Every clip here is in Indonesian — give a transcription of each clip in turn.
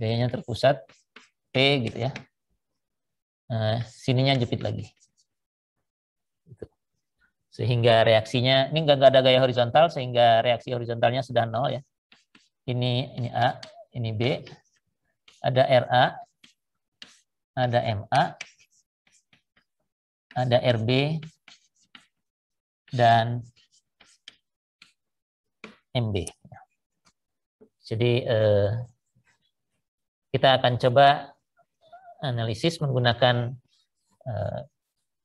gayanya terpusat P gitu ya nah, sininya jepit lagi gitu. sehingga reaksinya ini nggak ada gaya horizontal sehingga reaksi horizontalnya sudah nol ya ini ini A ini B ada RA ada MA ada RB dan MB. Jadi eh, kita akan coba analisis menggunakan eh,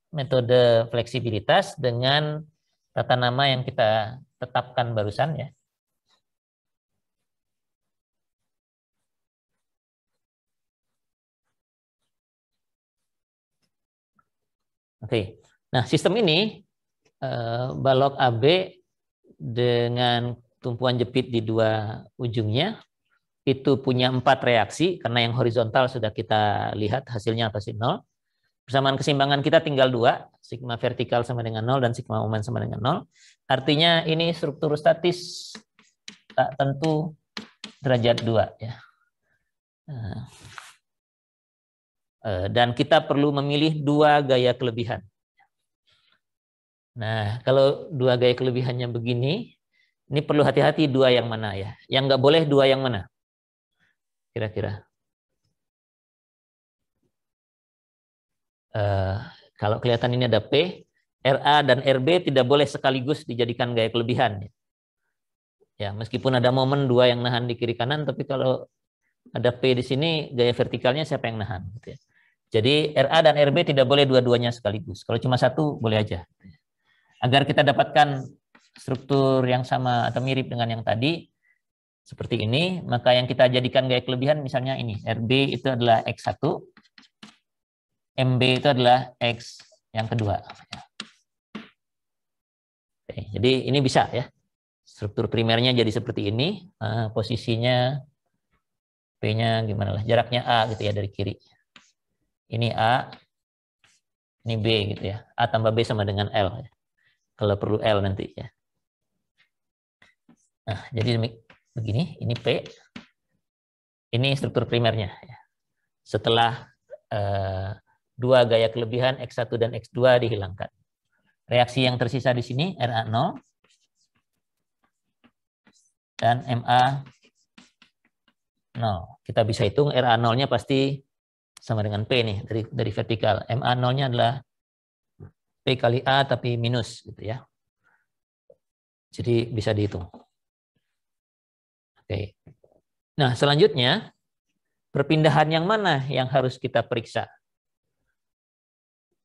metode fleksibilitas dengan tata nama yang kita tetapkan barusan ya. Oke, nah sistem ini eh, balok AB dengan tumpuan jepit di dua ujungnya itu punya empat reaksi, karena yang horizontal sudah kita lihat hasilnya atas nol Persamaan kesimbangan kita tinggal dua, sigma vertikal sama dengan nol dan sigma momen sama dengan nol Artinya ini struktur statis tak tentu derajat dua Ya. Nah. Eh, dan kita perlu memilih dua gaya kelebihan. Nah, kalau dua gaya kelebihannya begini, ini perlu hati-hati dua yang mana ya. Yang nggak boleh dua yang mana. Kira-kira. Uh, kalau kelihatan ini ada P, RA dan RB tidak boleh sekaligus dijadikan gaya kelebihan. Ya, meskipun ada momen dua yang nahan di kiri kanan, tapi kalau ada P di sini, gaya vertikalnya siapa yang nahan? Gitu ya. Jadi RA dan RB tidak boleh dua-duanya sekaligus. Kalau cuma satu, boleh aja. Gitu ya. Agar kita dapatkan struktur yang sama atau mirip dengan yang tadi, seperti ini, maka yang kita jadikan gaya kelebihan misalnya ini, RB itu adalah X1, MB itu adalah X yang kedua. Oke, jadi ini bisa ya. Struktur primernya jadi seperti ini, eh, posisinya P-nya gimana lah, jaraknya A gitu ya dari kiri. Ini A, ini B gitu ya. A tambah B sama dengan L. Ya. Kalau perlu L nanti ya. Nah, jadi begini, ini P, ini struktur primernya. Ya. Setelah eh, dua gaya kelebihan X1 dan X2 dihilangkan. Reaksi yang tersisa di sini RA0 dan MA0. Kita bisa hitung RA0-nya pasti sama dengan P nih dari dari vertikal. MA0-nya adalah P kali A tapi minus gitu ya. Jadi bisa dihitung. Oke. Nah, selanjutnya perpindahan yang mana yang harus kita periksa?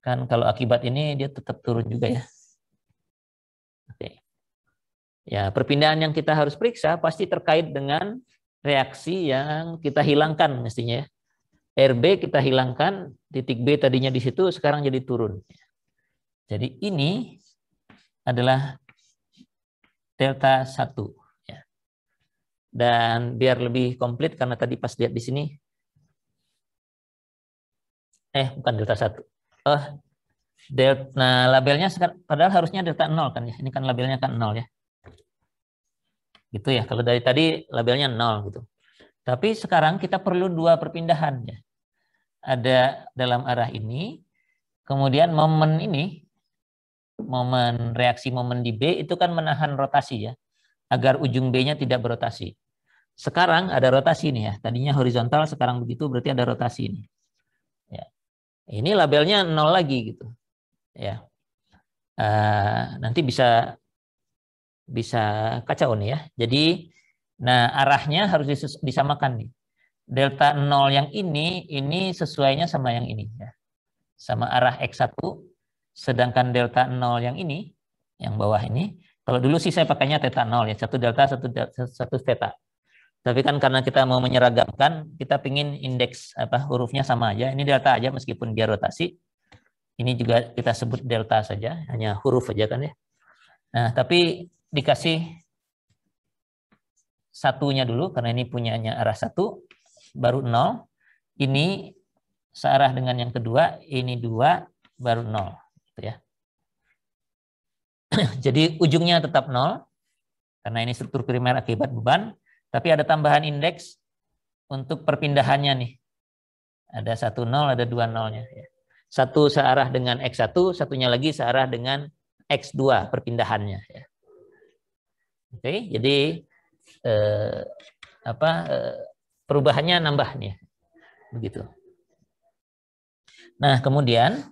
Kan kalau akibat ini dia tetap turun juga ya. Oke. Ya, perpindahan yang kita harus periksa pasti terkait dengan reaksi yang kita hilangkan mestinya. Ya. RB kita hilangkan, titik B tadinya di situ, sekarang jadi turun. Jadi ini adalah delta 1. Dan biar lebih komplit karena tadi pas lihat di sini eh bukan delta 1. Oh, eh, delta nah labelnya padahal harusnya delta 0 kan ya. Ini kan labelnya kan 0 ya. Gitu ya. Kalau dari tadi labelnya 0 gitu. Tapi sekarang kita perlu dua perpindahan ya. Ada dalam arah ini, kemudian momen ini momen reaksi momen di B itu kan menahan rotasi ya agar ujung B-nya tidak berotasi. Sekarang ada rotasi nih ya. Tadinya horizontal, sekarang begitu berarti ada rotasi ini. Ya. Ini labelnya nol lagi gitu. Ya. Uh, nanti bisa bisa kacau nih ya. Jadi nah arahnya harus disamakan nih. Delta nol yang ini ini sesuainya sama yang ini ya. Sama arah X1 sedangkan delta nol yang ini yang bawah ini kalau dulu sih saya pakainya theta 0 ya, satu delta, satu satu theta. Tapi kan karena kita mau menyeragamkan, kita pingin indeks apa hurufnya sama aja. Ini delta aja meskipun dia rotasi. Ini juga kita sebut delta saja, hanya huruf aja kan ya. Nah, tapi dikasih satunya dulu karena ini punyanya arah satu, baru nol. Ini searah dengan yang kedua, ini dua, baru nol, gitu ya. Jadi ujungnya tetap nol karena ini struktur primer akibat beban, tapi ada tambahan indeks untuk perpindahannya nih. Ada satu nol, ada dua nolnya. Ya. Satu searah dengan x1, satunya lagi searah dengan x2 perpindahannya. Ya. Oke, jadi eh, apa eh, perubahannya nambah nih, begitu. Nah kemudian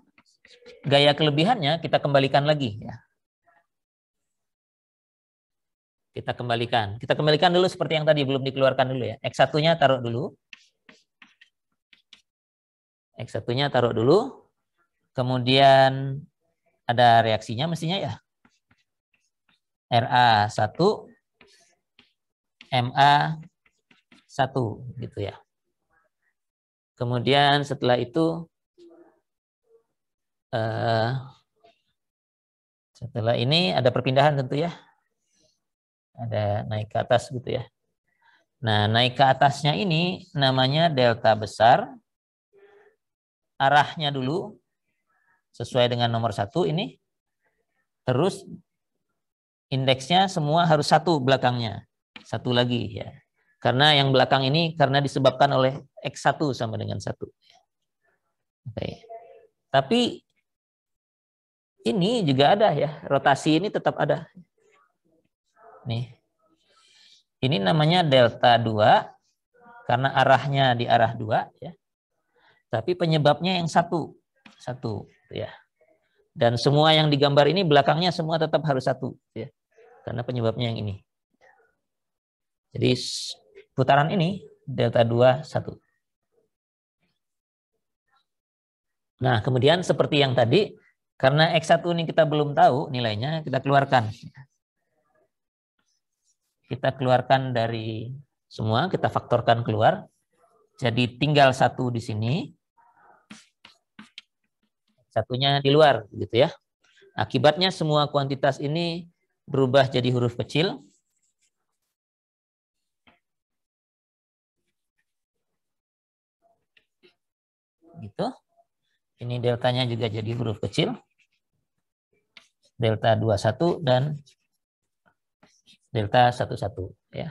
gaya kelebihannya kita kembalikan lagi ya. Kita kembalikan. Kita kembalikan dulu seperti yang tadi belum dikeluarkan dulu ya. X1-nya taruh dulu. X1-nya taruh dulu. Kemudian ada reaksinya mestinya ya. RA1 MA1 gitu ya. Kemudian setelah itu eh, setelah ini ada perpindahan tentu ya ada naik ke atas gitu ya. Nah, naik ke atasnya ini namanya delta besar. Arahnya dulu sesuai dengan nomor satu ini. Terus indeksnya semua harus satu belakangnya. Satu lagi ya. Karena yang belakang ini karena disebabkan oleh X1 sama dengan satu. Oke. Tapi ini juga ada ya. Rotasi ini tetap ada nih. Ini namanya delta 2 karena arahnya di arah 2 ya. Tapi penyebabnya yang satu. Satu ya. Dan semua yang digambar ini belakangnya semua tetap harus satu ya. Karena penyebabnya yang ini. Jadi putaran ini delta 2 1. Nah, kemudian seperti yang tadi, karena X1 ini kita belum tahu nilainya, kita keluarkan kita keluarkan dari semua, kita faktorkan keluar. Jadi tinggal satu di sini, satunya di luar, gitu ya. Akibatnya semua kuantitas ini berubah jadi huruf kecil. Gitu. Ini deltanya juga jadi huruf kecil. Delta 21 dan delta 11 ya.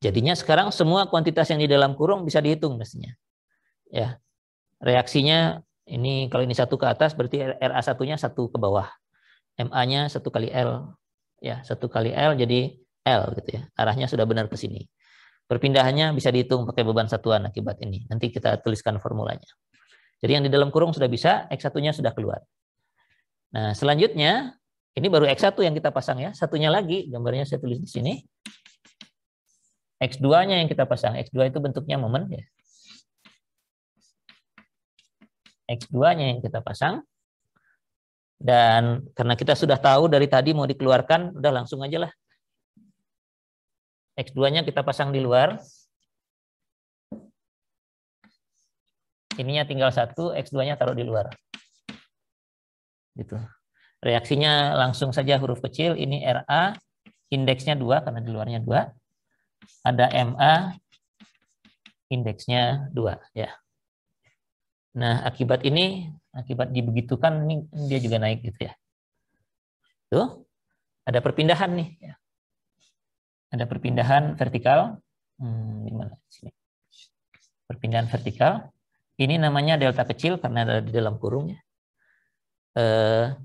Jadinya sekarang semua kuantitas yang di dalam kurung bisa dihitung mestinya. Ya. Reaksinya ini kalau ini satu ke atas berarti ra satunya satu ke bawah. MA-nya satu kali L. Ya, satu kali L jadi L gitu ya. Arahnya sudah benar ke sini. Perpindahannya bisa dihitung pakai beban satuan akibat ini. Nanti kita tuliskan formulanya. Jadi yang di dalam kurung sudah bisa, X1-nya sudah keluar. Nah, selanjutnya ini baru X1 yang kita pasang ya. Satunya lagi, gambarnya saya tulis di sini. X2-nya yang kita pasang. X2 itu bentuknya momen ya. X2-nya yang kita pasang. Dan karena kita sudah tahu dari tadi mau dikeluarkan, udah langsung aja lah. X2-nya kita pasang di luar. Ininya tinggal satu, X2-nya taruh di luar. Gitu. Reaksinya langsung saja huruf kecil, ini RA, indeksnya 2 karena di luarnya 2. Ada MA, indeksnya 2. ya. Nah, akibat ini, akibat dibegitukan, ini dia juga naik gitu ya. Tuh, ada perpindahan nih. Ya. Ada perpindahan vertikal. Hmm, di mana? Sini. Perpindahan vertikal. Ini namanya delta kecil karena ada di dalam kurungnya. Eh,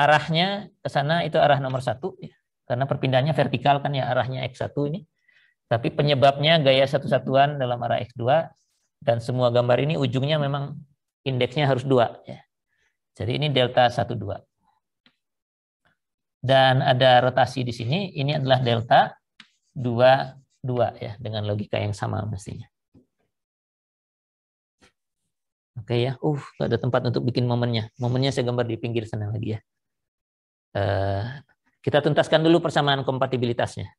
arahnya ke sana itu arah nomor satu ya. karena perpindahannya vertikal kan ya arahnya X1 ini tapi penyebabnya gaya satu-satuan dalam arah X2 dan semua gambar ini ujungnya memang indeksnya harus dua ya. jadi ini delta satu dua dan ada rotasi di sini ini adalah delta dua dua ya dengan logika yang sama mestinya Oke okay, ya, uh, ada tempat untuk bikin momennya. Momennya saya gambar di pinggir sana lagi ya. Eh, kita tuntaskan dulu persamaan kompatibilitasnya.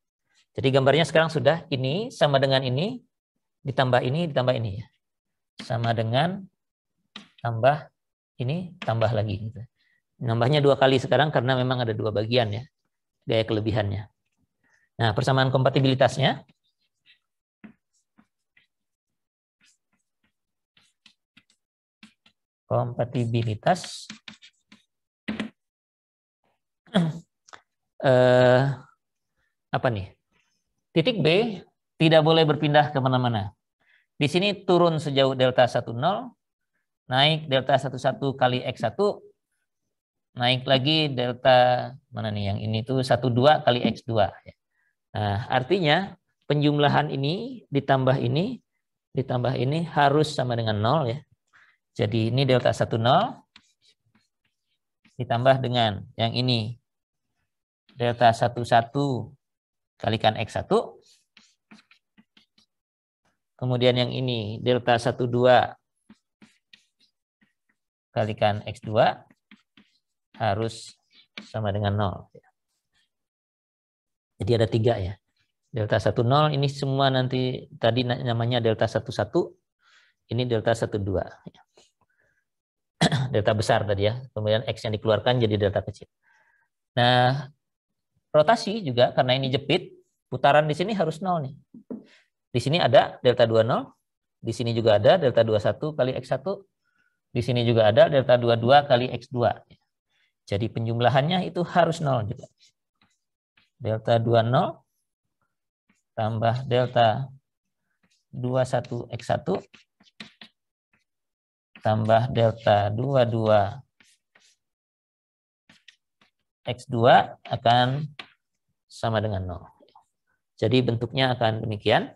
Jadi gambarnya sekarang sudah ini sama dengan ini, ditambah ini, ditambah ini. ya Sama dengan tambah ini, tambah lagi. Gitu. Nambahnya dua kali sekarang karena memang ada dua bagian ya, gaya kelebihannya. Nah, persamaan kompatibilitasnya. Kompatibilitas eh, apa nih? Titik B tidak boleh berpindah kemana-mana. Di sini turun sejauh delta 10, naik delta 11 kali X1, naik lagi delta, mana nih yang ini tuh 12 kali X2. Nah, artinya penjumlahan ini ditambah ini, ditambah ini harus sama dengan 0 ya. Jadi ini delta 10 ditambah dengan yang ini delta 11 kalikan X1. Kemudian yang ini delta 12 kalikan X2 harus sama dengan 0. Jadi ada tiga ya. Delta 10 ini semua nanti tadi namanya delta 11, ini delta 12. Delta besar tadi ya. Kemudian X yang dikeluarkan jadi delta kecil. Nah, Rotasi juga karena ini jepit, putaran di sini harus nol nih. Di sini ada delta 20, di sini juga ada delta 21 kali X1, di sini juga ada delta 22 kali X2. Jadi penjumlahannya itu harus nol juga. Delta 20 tambah delta 21 X1 tambah delta 22 X2 akan sama dengan 0. Jadi bentuknya akan demikian.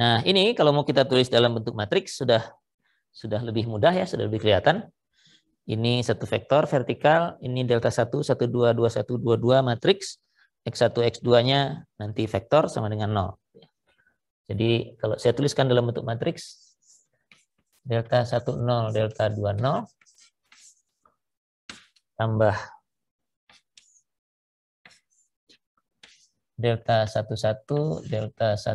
Nah, ini kalau mau kita tulis dalam bentuk matriks sudah sudah lebih mudah ya, sudah lebih kelihatan. Ini satu vektor vertikal, ini delta 1, 1, 2, 2, 1, 2, 2 matriks. X1, X2-nya nanti vektor sama dengan 0. Jadi kalau saya tuliskan dalam bentuk matriks, delta 1, 0, delta 2, 0, tambah delta 11, delta 12,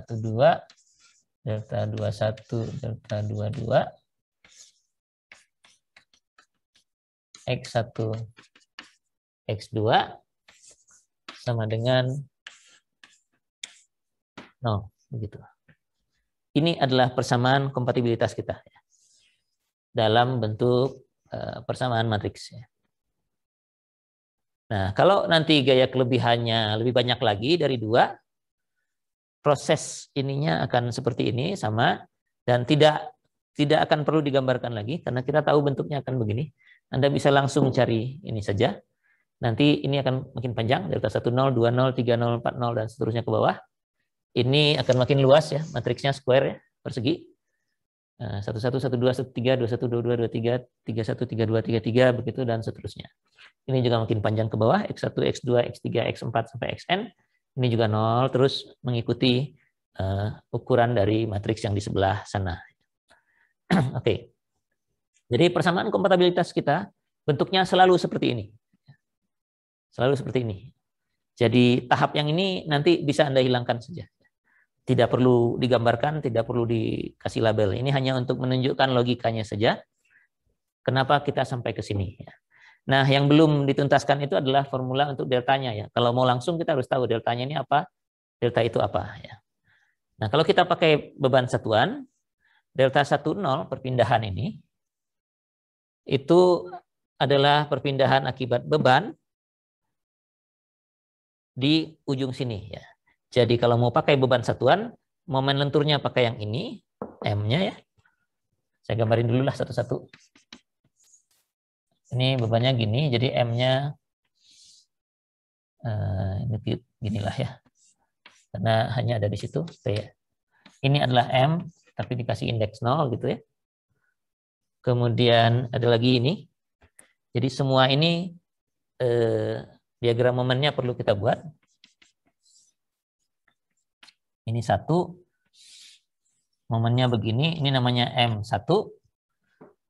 delta 21, delta 22, X1, X2, sama dengan 0. Begitu. Ini adalah persamaan kompatibilitas kita ya, dalam bentuk eh, persamaan matriks. Ya. Nah, kalau nanti gaya kelebihannya lebih banyak lagi dari dua, proses ininya akan seperti ini sama dan tidak tidak akan perlu digambarkan lagi karena kita tahu bentuknya akan begini. Anda bisa langsung cari ini saja Nanti ini akan makin panjang, delta 1, 0, 0, 2, 3, 0, 4, 0, dan seterusnya ke bawah. Ini akan makin luas ya, matriksnya square ya, persegi. 1, 1, 1, 1, 2, 2, 2, 3, 2, 2, 3, 3, 1, 3, 2, 3, 3, begitu, dan seterusnya. Ini juga makin panjang ke bawah, X1, X2, X3, X4, sampai Xn. Ini juga 0, terus mengikuti uh, ukuran dari matriks yang di sebelah sana. Oke. Okay. Jadi persamaan kompatibilitas kita bentuknya selalu seperti ini. Selalu seperti ini. Jadi tahap yang ini nanti bisa Anda hilangkan saja. Tidak perlu digambarkan, tidak perlu dikasih label. Ini hanya untuk menunjukkan logikanya saja. Kenapa kita sampai ke sini. Nah, yang belum dituntaskan itu adalah formula untuk deltanya. ya. Kalau mau langsung kita harus tahu deltanya ini apa, delta itu apa. Ya. Nah, kalau kita pakai beban satuan, delta 10 perpindahan ini, itu adalah perpindahan akibat beban di ujung sini ya. Jadi kalau mau pakai beban satuan, momen lenturnya pakai yang ini, M-nya ya. Saya gambarin dulu lah satu-satu. Ini bebannya gini, jadi M-nya uh, ini ginilah ya. Karena hanya ada di situ, ya. Ini adalah M, tapi dikasih indeks 0 gitu ya. Kemudian ada lagi ini. Jadi semua ini eh, Diagram momennya perlu kita buat. Ini satu. Momennya begini. Ini namanya M1.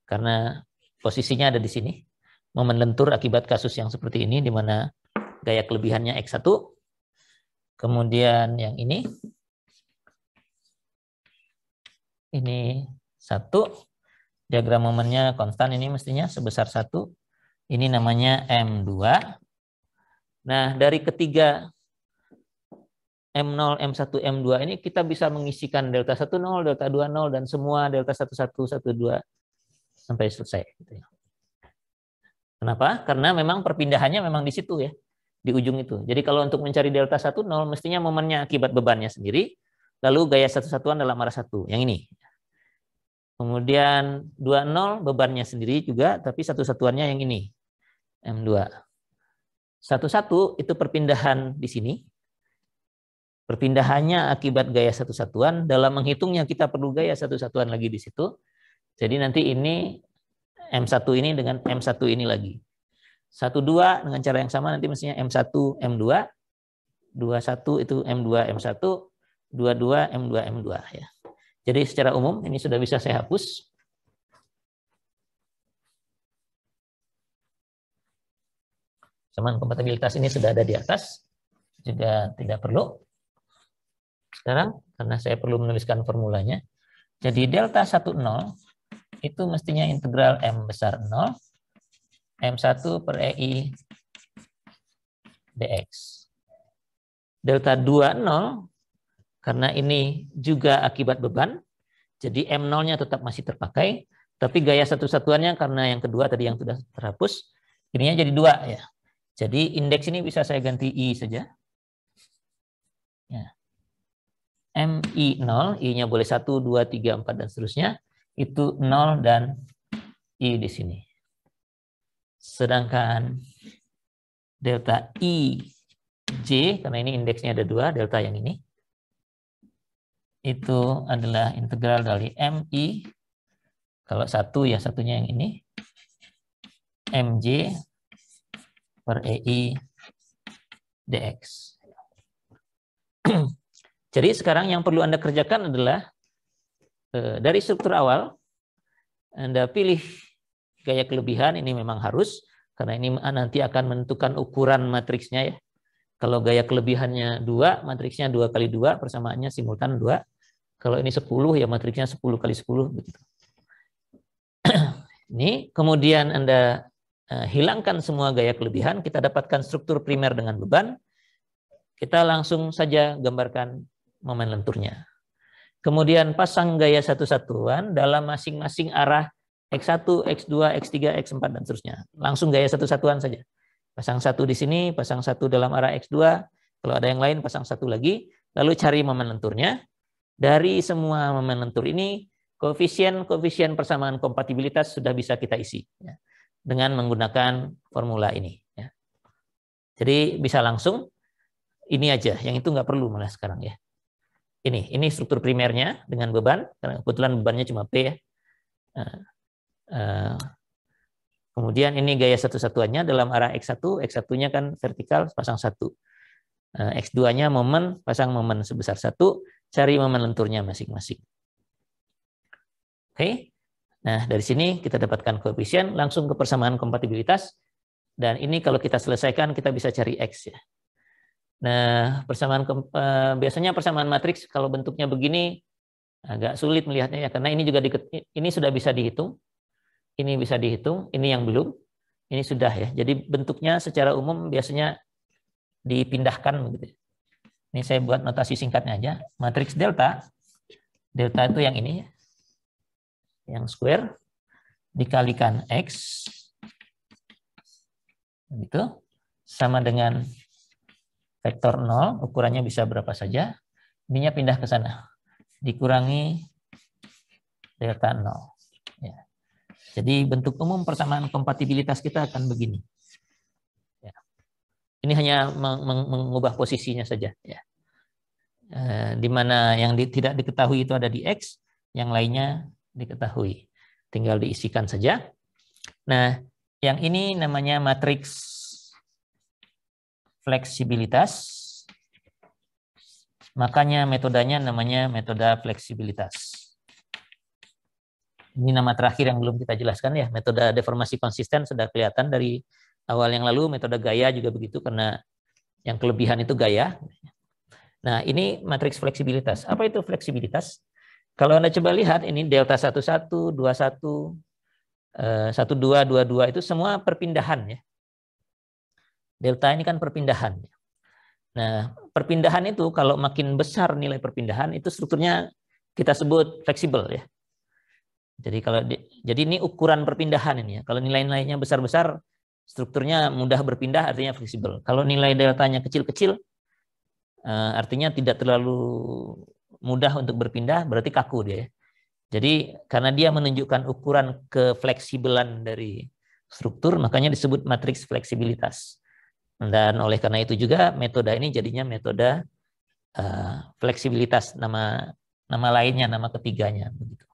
Karena posisinya ada di sini. Momen lentur akibat kasus yang seperti ini, di mana gaya kelebihannya X1. Kemudian yang ini. Ini satu diagram momennya konstan ini mestinya sebesar satu. Ini namanya M2. Nah, dari ketiga M0, M1, M2 ini kita bisa mengisikan delta 10, delta 20 dan semua delta 11, 12 sampai selesai gitu ya. Kenapa? Karena memang perpindahannya memang di situ ya, di ujung itu. Jadi kalau untuk mencari delta 10 mestinya momennya akibat bebannya sendiri, lalu gaya satu satuan dalam arah satu, yang ini. Kemudian 20 bebannya sendiri juga tapi satu satuannya yang ini. M2. Satu-satu itu perpindahan di sini. Perpindahannya akibat gaya satu satuan. Dalam menghitungnya kita perlu gaya satu satuan lagi di situ. Jadi nanti ini M1 ini dengan M1 ini lagi. 2 dengan cara yang sama nanti mestinya M1, M2. 1 itu M2, M1. 2, M2, M2. Ya. Jadi secara umum ini sudah bisa saya hapus. Cuman kompatibilitas ini sudah ada di atas, juga tidak perlu. Sekarang, karena saya perlu menuliskan formulanya, jadi delta 10 itu mestinya integral M besar 0, M1 per EI dx. Delta 2 0, karena ini juga akibat beban, jadi M0-nya tetap masih terpakai, tapi gaya satu-satuannya karena yang kedua tadi yang sudah terhapus, ininya jadi dua ya. Jadi indeks ini bisa saya ganti I saja. Ya. MI 0, I-nya boleh 1, 2, 3, 4, dan seterusnya. Itu 0 dan I di sini. Sedangkan delta I J, karena ini indeksnya ada dua, delta yang ini. Itu adalah integral dari MI. Kalau satu ya satunya yang ini. MJ per EI DX. Jadi sekarang yang perlu Anda kerjakan adalah eh, dari struktur awal Anda pilih gaya kelebihan ini memang harus karena ini nanti akan menentukan ukuran matriksnya ya. Kalau gaya kelebihannya 2, matriksnya 2 kali 2, persamaannya simultan 2. Kalau ini 10, ya matriksnya 10 kali 10. Begitu. ini kemudian Anda Eh, hilangkan semua gaya kelebihan, kita dapatkan struktur primer dengan beban, kita langsung saja gambarkan momen lenturnya. Kemudian pasang gaya satu satuan dalam masing-masing arah X1, X2, X3, X4, dan seterusnya. Langsung gaya satu satuan saja. Pasang satu di sini, pasang satu dalam arah X2, kalau ada yang lain pasang satu lagi, lalu cari momen lenturnya. Dari semua momen lentur ini, koefisien-koefisien persamaan kompatibilitas sudah bisa kita isi. Ya dengan menggunakan formula ini. Ya. Jadi bisa langsung ini aja, yang itu nggak perlu malah sekarang ya. Ini, ini struktur primernya dengan beban, karena kebetulan bebannya cuma P ya. Uh, uh, kemudian ini gaya satu-satuannya dalam arah X1, X1-nya kan vertikal pasang satu. Eh, X2-nya momen, pasang momen sebesar satu, cari momen lenturnya masing-masing. Oke, Nah, dari sini kita dapatkan koefisien langsung ke persamaan kompatibilitas dan ini kalau kita selesaikan kita bisa cari x ya. Nah, persamaan eh, biasanya persamaan matriks kalau bentuknya begini agak sulit melihatnya ya karena ini juga di, ini sudah bisa dihitung. Ini bisa dihitung, ini yang belum. Ini sudah ya. Jadi bentuknya secara umum biasanya dipindahkan begitu. Ini saya buat notasi singkatnya aja. Matriks delta delta itu yang ini ya yang square dikalikan x gitu sama dengan vektor 0 ukurannya bisa berapa saja ininya pindah ke sana dikurangi delta 0 ya. jadi bentuk umum persamaan kompatibilitas kita akan begini ya. ini hanya mengubah posisinya saja ya e, di mana yang di, tidak diketahui itu ada di x yang lainnya diketahui. Tinggal diisikan saja. Nah, yang ini namanya matriks fleksibilitas. Makanya metodenya namanya metode fleksibilitas. Ini nama terakhir yang belum kita jelaskan ya. Metode deformasi konsisten sudah kelihatan dari awal yang lalu. Metode gaya juga begitu karena yang kelebihan itu gaya. Nah ini matriks fleksibilitas. Apa itu fleksibilitas? Kalau Anda coba lihat ini delta 11, 21, 12, 22 itu semua perpindahan ya. Delta ini kan perpindahan. Nah, perpindahan itu kalau makin besar nilai perpindahan itu strukturnya kita sebut fleksibel ya. Jadi kalau di, jadi ini ukuran perpindahan ini ya. Kalau nilai-nilainya besar-besar strukturnya mudah berpindah artinya fleksibel. Kalau nilai deltanya kecil-kecil eh, artinya tidak terlalu mudah untuk berpindah berarti kaku dia. Ya. Jadi karena dia menunjukkan ukuran kefleksibelan dari struktur makanya disebut matriks fleksibilitas. Dan oleh karena itu juga metode ini jadinya metode uh, fleksibilitas nama nama lainnya nama ketiganya begitu.